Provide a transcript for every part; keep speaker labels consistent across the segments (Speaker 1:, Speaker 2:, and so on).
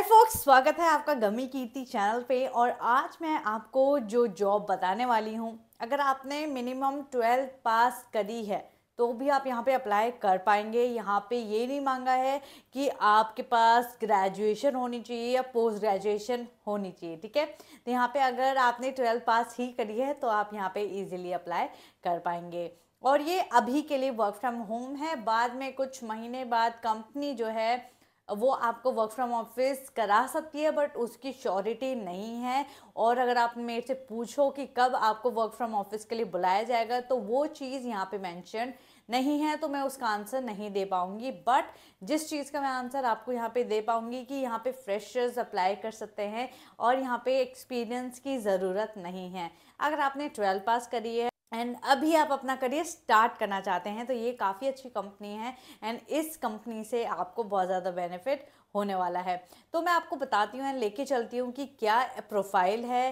Speaker 1: हाय focus स्वागत है आपका गमी कीर्ति चैनल पे और आज मैं आपको जो जॉब बताने वाली हूँ अगर आपने मिनिमम ट्वेल्थ पास करी है तो भी आप यहाँ पे अप्लाई कर पाएंगे यहाँ पे ये नहीं मांगा है कि आपके पास ग्रेजुएशन होनी चाहिए या पोस्ट ग्रेजुएशन होनी चाहिए ठीक है तो यहाँ पे अगर आपने ट्वेल्थ पास ही करी है तो आप यहाँ पे इजीली अप्लाई कर पाएंगे और ये अभी के लिए वर्क फ्रॉम होम है बाद में कुछ महीने बाद कंपनी जो है वो आपको वर्क फ्रॉम ऑफिस करा सकती है बट उसकी श्योरिटी नहीं है और अगर आप मेरे से पूछो कि कब आपको वर्क फ्रॉम ऑफिस के लिए बुलाया जाएगा तो वो चीज़ यहाँ पे मेंशन नहीं है तो मैं उसका आंसर नहीं दे पाऊंगी बट जिस चीज़ का मैं आंसर आपको यहाँ पे दे पाऊँगी कि यहाँ पे फ्रेशर्स अप्लाई कर सकते हैं और यहाँ पे एक्सपीरियंस की ज़रूरत नहीं है अगर आपने ट्वेल्थ पास करी है एंड अभी आप अपना करियर स्टार्ट करना चाहते हैं तो ये काफ़ी अच्छी कंपनी है एंड इस कंपनी से आपको बहुत ज़्यादा बेनिफिट होने वाला है तो मैं आपको बताती हूँ एंड लेके चलती हूँ कि क्या प्रोफाइल है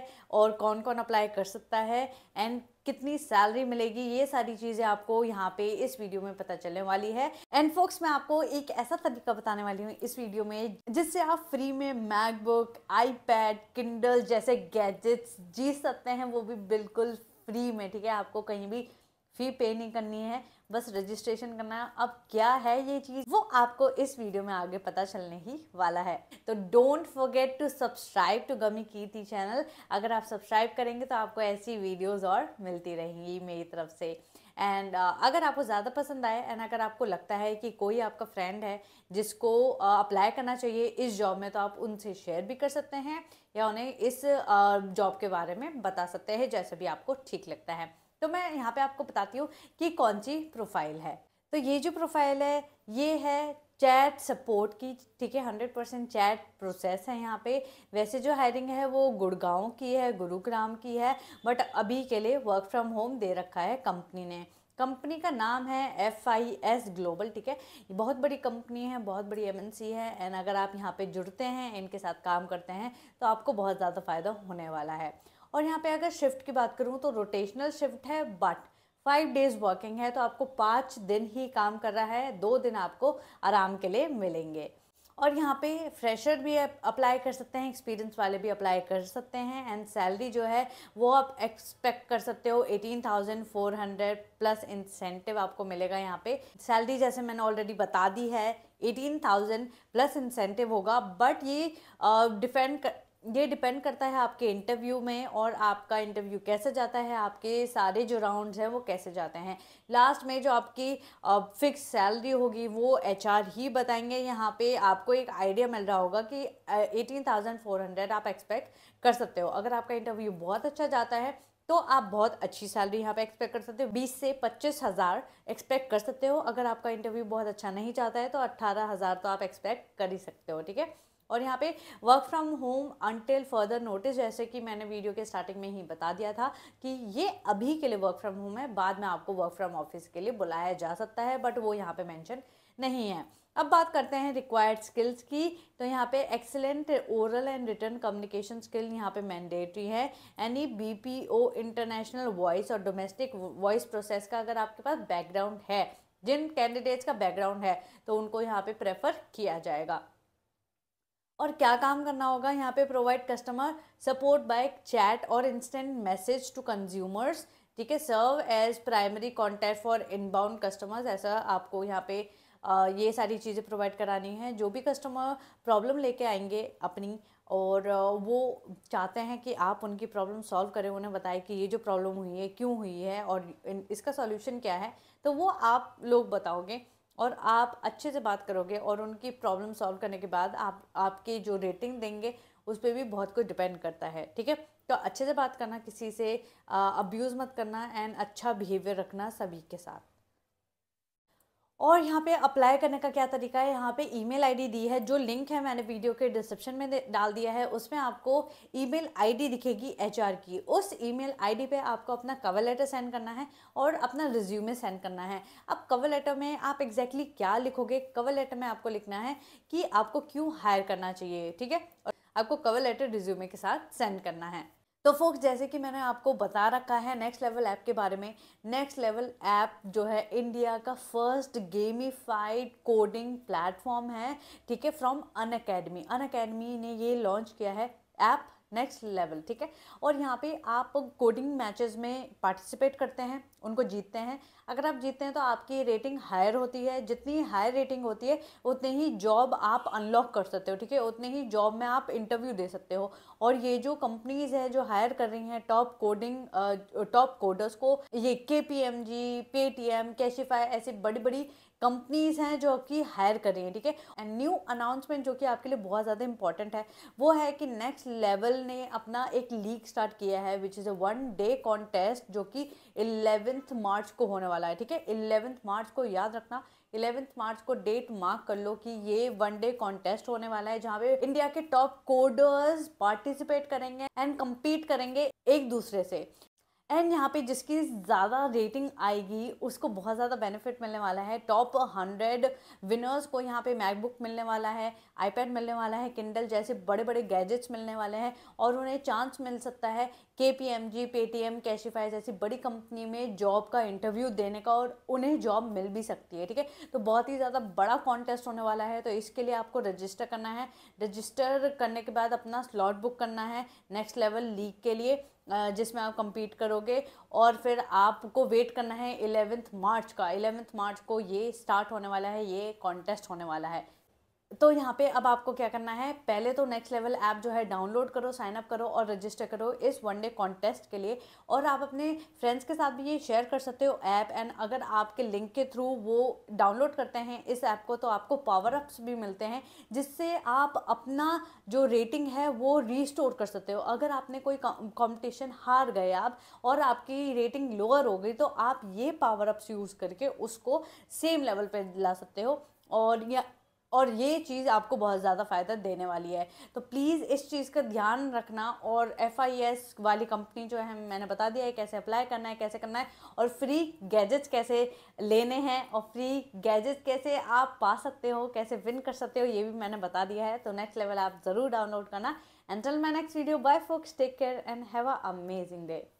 Speaker 1: और कौन कौन अप्लाई कर सकता है एंड कितनी सैलरी मिलेगी ये सारी चीज़ें आपको यहाँ पे इस वीडियो में पता चलने वाली है एंड फोक्स मैं आपको एक ऐसा तरीका बताने वाली हूँ इस वीडियो में जिससे आप फ्री में मैकबुक आईपैड किंडल जैसे गैजेट्स जीत सकते हैं वो भी बिल्कुल फ्री में ठीक है आपको कहीं भी फ़ी पे नहीं करनी है बस रजिस्ट्रेशन करना है अब क्या है ये चीज़ वो आपको इस वीडियो में आगे पता चलने ही वाला है तो don't forget to subscribe to गमी कीर्ति चैनल अगर आप सब्सक्राइब करेंगे तो आपको ऐसी वीडियोज़ और मिलती रहेंगी मेरी तरफ से एंड uh, अगर आपको ज़्यादा पसंद आए एंड अगर आपको लगता है कि कोई आपका फ्रेंड है जिसको अप्लाई uh, करना चाहिए इस जॉब में तो आप उनसे शेयर भी कर सकते हैं या उन्हें इस जॉब uh, के बारे में बता सकते हैं जैसे भी आपको ठीक लगता है तो मैं यहाँ पे आपको बताती हूँ कि कौन सी प्रोफाइल है तो ये जो प्रोफाइल है ये है चैट सपोर्ट की ठीक है हंड्रेड परसेंट चैट प्रोसेस है यहाँ पे वैसे जो हायरिंग है वो गुड़गांव की है गुरुग्राम की है बट अभी के लिए वर्क फ्रॉम होम दे रखा है कंपनी ने कंपनी का नाम है एफ आई एस ग्लोबल ठीक है ये बहुत बड़ी कंपनी है बहुत बड़ी एम है एंड अगर आप यहाँ पे जुड़ते हैं इनके साथ काम करते हैं तो आपको बहुत ज़्यादा फ़ायदा होने वाला है और यहाँ पे अगर शिफ्ट की बात करूँ तो रोटेशनल शिफ्ट है बट फाइव डेज वर्किंग है तो आपको पाँच दिन ही काम कर रहा है दो दिन आपको आराम के लिए मिलेंगे और यहाँ पे फ्रेशर भी अप्लाई कर सकते हैं एक्सपीरियंस वाले भी अप्लाई कर सकते हैं एंड सैलरी जो है वो आप एक्सपेक्ट कर सकते हो eighteen thousand four hundred plus incentive आपको मिलेगा यहाँ पे सैलरी जैसे मैंने ऑलरेडी बता दी है एटीन थाउजेंड प्लस इंसेंटिव होगा बट ये डिपेंड uh, ये डिपेंड करता है आपके इंटरव्यू में और आपका इंटरव्यू कैसे जाता है आपके सारे जो राउंड्स हैं वो कैसे जाते हैं लास्ट में जो आपकी फिक्स सैलरी होगी वो एचआर ही बताएंगे यहाँ पे आपको एक आइडिया मिल रहा होगा कि एटीन थाउजेंड फोर हंड्रेड आप एक्सपेक्ट कर सकते हो अगर आपका इंटरव्यू बहुत अच्छा जाता है तो आप बहुत अच्छी सैलरी यहाँ पे एक्सपेक्ट कर सकते हो बीस से पच्चीस हज़ार एक्सपेक्ट कर सकते हो अगर आपका इंटरव्यू बहुत अच्छा नहीं जाता है तो अट्ठारह हज़ार तो आप एक्सपेक्ट कर ही सकते हो ठीक है और यहाँ पे work from home until further notice जैसे कि मैंने वीडियो के स्टार्टिंग में ही बता दिया था कि ये अभी के लिए वर्क फ्रॉम होम है बाद में आपको वर्क फ्रॉम ऑफिस के लिए बुलाया जा सकता है बट वो यहाँ पे मेंशन नहीं है अब बात करते हैं रिक्वायर्ड स्किल्स की तो यहाँ पे excellent oral and written communication skill यहाँ पे मैंडेटरी है पी बीपीओ इंटरनेशनल वॉइस और डोमेस्टिक वॉइस प्रोसेस का अगर आपके पास बैकग्राउंड है जिन कैंडिडेट्स का बैकग्राउंड है तो उनको यहाँ पे प्रेफर किया जाएगा और क्या काम करना होगा यहाँ पे provide customer support by chat और इंस्टेंट मैसेज टू कंज्यूमर्स ठीक है serve as primary contact for inbound customers ऐसा आपको यहाँ पे ये सारी चीज़ें प्रोवाइड करानी है जो भी कस्टमर प्रॉब्लम लेके आएंगे अपनी और वो चाहते हैं कि आप उनकी प्रॉब्लम सॉल्व करें उन्हें बताएं कि ये जो प्रॉब्लम हुई है क्यों हुई है और इसका सॉल्यूशन क्या है तो वो आप लोग बताओगे और आप अच्छे से बात करोगे और उनकी प्रॉब्लम सॉल्व करने के बाद आप आपकी जो रेटिंग देंगे उस पर भी बहुत कुछ डिपेंड करता है ठीक है तो अच्छे से बात करना किसी से अब्यूज़ मत करना एंड अच्छा बिहेवियर रखना सभी के साथ और यहाँ पे अप्लाई करने का क्या तरीका है यहाँ पे ईमेल आईडी दी है जो लिंक है मैंने वीडियो के डिस्क्रिप्शन में डाल दिया है उसमें आपको ईमेल आईडी दिखेगी एचआर की उस ईमेल आईडी पे आपको अपना कवर लेटर सेंड करना है और अपना रिज्यूमे सेंड करना है अब कवर लेटर में आप एग्जैक्टली क्या लिखोगे कवर लेटर में आपको लिखना है कि आपको क्यों हायर करना चाहिए ठीक है और आपको कवर लेटर रिज्यूमे के साथ सेंड करना है तो फोक्स जैसे कि मैंने आपको बता रखा है नेक्स्ट लेवल ऐप के बारे में नेक्स्ट लेवल ऐप जो है इंडिया का फर्स्ट गेमीफाइड कोडिंग प्लेटफॉर्म है ठीक है from Unacademy Unacademy ने ये लॉन्च किया है ऐप नेक्स्ट लेवल ठीक है और यहाँ पे आप कोडिंग मैचेस में पार्टिसिपेट करते हैं उनको जीतते हैं अगर आप जीतते हैं तो आपकी रेटिंग हायर होती है जितनी हायर रेटिंग होती है उतनी ही जॉब आप अनलॉक कर सकते हो ठीक है उतनी ही जॉब में आप इंटरव्यू दे सकते हो और ये जो कंपनीज है जो हायर कर रही हैं टॉप कोडिंग टॉप कोडर्स को ये के पी एम जी पे टी एम कैशिफाई ऐसी बड़ी बड़ी कंपनीज़ हैं जो कि हायर कर रही हैं ठीक है एंड न्यू अनाउंसमेंट जो कि आपके लिए बहुत ज़्यादा इंपॉर्टेंट है वो है कि नेक्स्ट लेवल ने अपना एक लीग स्टार्ट किया है which is a one day contest जो कि इलेवेंथ मार्च को होने वाला है ठीक है इलेवेंथ मार्च को याद रखना इलेवेंथ मार्च को डेट मार्क कर लो कि ये वन डे कॉन्टेस्ट होने वाला है जहाँ पे इंडिया के टॉप कोडर्स पार्टिसिपेट करेंगे एंड कम्पीट करेंगे एक दूसरे से एंड यहाँ पे जिसकी ज़्यादा रेटिंग आएगी उसको बहुत ज़्यादा बेनिफिट मिलने वाला है टॉप हंड्रेड विनर्स को यहाँ पे मैकबुक मिलने वाला है आईपैड मिलने वाला है किंडल जैसे बड़े बड़े गैजेट्स मिलने वाले हैं और उन्हें चांस मिल सकता है K P M G Paytm Cashify जैसी बड़ी कंपनी में जॉब का इंटरव्यू देने का और उन्हें जॉब मिल भी सकती है ठीक है तो बहुत ही ज़्यादा बड़ा कॉन्टेस्ट होने वाला है तो इसके लिए आपको रजिस्टर करना है रजिस्टर करने के बाद अपना स्लॉट बुक करना है नेक्स्ट लेवल लीग के लिए जिसमें आप कंपीट करोगे और फिर आपको वेट करना है इलेवेंथ मार्च का इलेवेंथ मार्च को ये स्टार्ट होने वाला है ये कॉन्टेस्ट होने वाला है तो यहाँ पे अब आपको क्या करना है पहले तो नेक्स्ट लेवल ऐप जो है डाउनलोड करो साइन अप करो और रजिस्टर करो इस वनडे कॉन्टेस्ट के लिए और आप अपने फ्रेंड्स के साथ भी ये शेयर कर सकते हो ऐप एंड अगर आपके लिंक के थ्रू वो डाउनलोड करते हैं इस ऐप को तो आपको पावर अप्स भी मिलते हैं जिससे आप अपना जो रेटिंग है वो रीस्टोर कर सकते हो अगर आपने कोई कॉम्पिटिशन हार गए आप और आपकी रेटिंग लोअर हो गई तो आप ये पावर अप्स यूज़ करके उसको सेम लेवल पर ला सकते हो और या और ये चीज़ आपको बहुत ज़्यादा फ़ायदा देने वाली है तो प्लीज़ इस चीज़ का ध्यान रखना और एफ वाली कंपनी जो है मैंने बता दिया है कैसे अप्लाई करना है कैसे करना है और फ्री गैजेट्स कैसे लेने हैं और फ्री गैजेट्स कैसे आप पा सकते हो कैसे विन कर सकते हो ये भी मैंने बता दिया है तो नेक्स्ट लेवल आप ज़रूर डाउनलोड करना and till my next video bye folks take care and have a amazing day